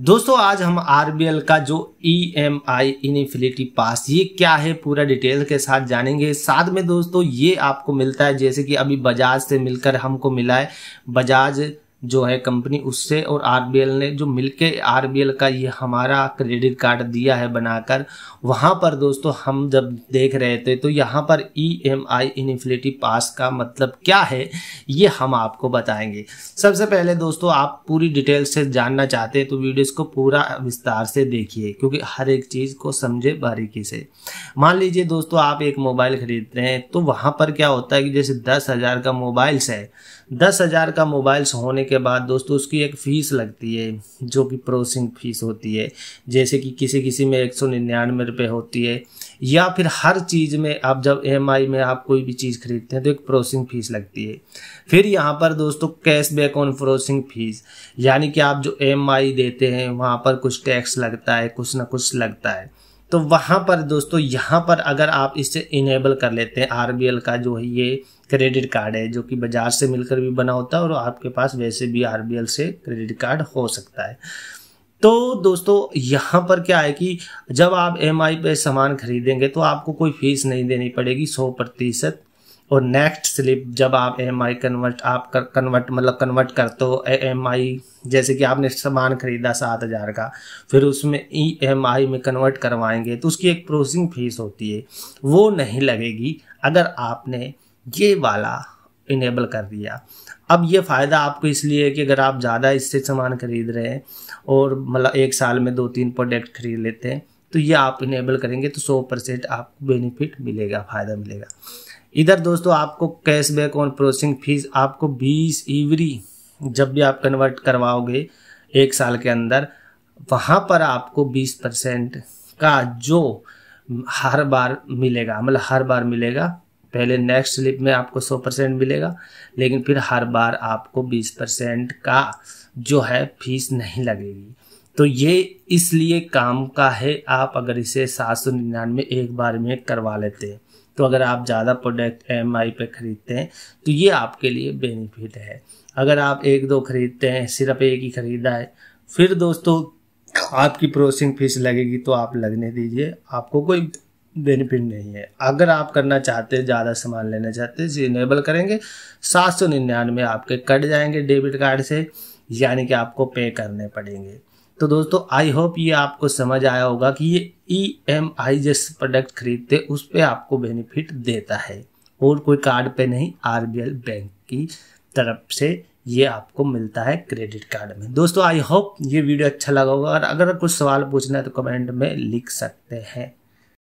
दोस्तों आज हम आरबीएल का जो ई एम आई इनिफिलिटी पास ये क्या है पूरा डिटेल के साथ जानेंगे साथ में दोस्तों ये आपको मिलता है जैसे कि अभी बजाज से मिलकर हमको मिला है बजाज जो है कंपनी उससे और आर ने जो मिलके आर का ये हमारा क्रेडिट कार्ड दिया है बनाकर वहाँ पर दोस्तों हम जब देख रहे थे तो यहाँ पर ई एम आई पास का मतलब क्या है ये हम आपको बताएंगे सबसे पहले दोस्तों आप पूरी डिटेल से जानना चाहते हैं तो वीडियोस को पूरा विस्तार से देखिए क्योंकि हर एक चीज़ को समझे बारीकी से मान लीजिए दोस्तों आप एक मोबाइल खरीद रहे हैं तो वहाँ पर क्या होता है कि जैसे दस हज़ार का मोबाइल्स है दस हज़ार का मोबाइल्स होने के के बाद दोस्तों उसकी एक फ़ीस लगती है जो कि प्रोसेसिंग फ़ीस होती है जैसे कि किसी किसी में एक सौ निन्यानवे रुपये होती है या फिर हर चीज़ में आप जब एम e में आप कोई भी चीज़ खरीदते हैं तो एक प्रोसेसिंग फ़ीस लगती है फिर यहाँ पर दोस्तों cash back on processing fees यानी कि आप जो एम e देते हैं वहाँ पर कुछ टैक्स लगता है कुछ ना कुछ लगता है तो वहाँ पर दोस्तों यहाँ पर अगर आप इसे इनेबल कर लेते हैं आर का जो है ये क्रेडिट कार्ड है जो कि बाज़ार से मिलकर भी बना होता है और आपके पास वैसे भी आर से क्रेडिट कार्ड हो सकता है तो दोस्तों यहाँ पर क्या है कि जब आप एम पे सामान खरीदेंगे तो आपको कोई फीस नहीं देनी पड़ेगी सौ प्रतिशत और नेक्स्ट स्लिप जब आप एम आई कन्वर्ट आप कर कन्वर्ट मतलब कन्वर्ट करते हो एम आई जैसे कि आपने सामान खरीदा सात हज़ार का फिर उसमें ई एम आई में कन्वर्ट करवाएंगे तो उसकी एक प्रोसेसिंग फीस होती है वो नहीं लगेगी अगर आपने ये वाला इनेबल कर दिया अब ये फ़ायदा आपको इसलिए है कि अगर आप ज़्यादा इससे सामान खरीद रहे हैं और मतलब एक साल में दो तीन प्रोडक्ट खरीद लेते हैं तो ये आप इनेबल करेंगे तो सौ परसेंट आपको बेनिफिट मिलेगा फ़ायदा मिलेगा इधर दोस्तों आपको कैशबैक ऑन प्रोसेसिंग फीस आपको बीस ईवरी जब भी आप कन्वर्ट करवाओगे एक साल के अंदर वहाँ पर आपको बीस परसेंट का जो हर बार मिलेगा मतलब हर बार मिलेगा पहले नेक्स्ट स्लिप में आपको 100 परसेंट मिलेगा लेकिन फिर हर बार आपको 20 परसेंट का जो है फीस नहीं लगेगी तो ये इसलिए काम का है आप अगर इसे सात सौ निन्यानवे एक बार में करवा लेते हैं तो अगर आप ज़्यादा प्रोडक्ट एम आई पे ख़रीदते हैं तो ये आपके लिए बेनिफिट है अगर आप एक दो ख़रीदते हैं सिर्फ एक ही ख़रीदा है फिर दोस्तों आपकी प्रोसेसिंग फीस लगेगी तो आप लगने दीजिए आपको कोई बेनिफिट नहीं है अगर आप करना चाहते हैं ज़्यादा सामान लेना चाहते हैं इनेबल करेंगे सात सौ निन्यानवे आपके कट जाएंगे डेबिट कार्ड से यानी कि आपको पे करने पड़ेंगे तो दोस्तों आई होप ये आपको समझ आया होगा कि ये ई एम आई जैसे प्रोडक्ट खरीदते उस पर आपको बेनिफिट देता है और कोई कार्ड पे नहीं आर बैंक की तरफ से ये आपको मिलता है क्रेडिट कार्ड में दोस्तों आई होप ये वीडियो अच्छा लगा होगा और अगर कुछ सवाल पूछना है तो कमेंट में लिख सकते हैं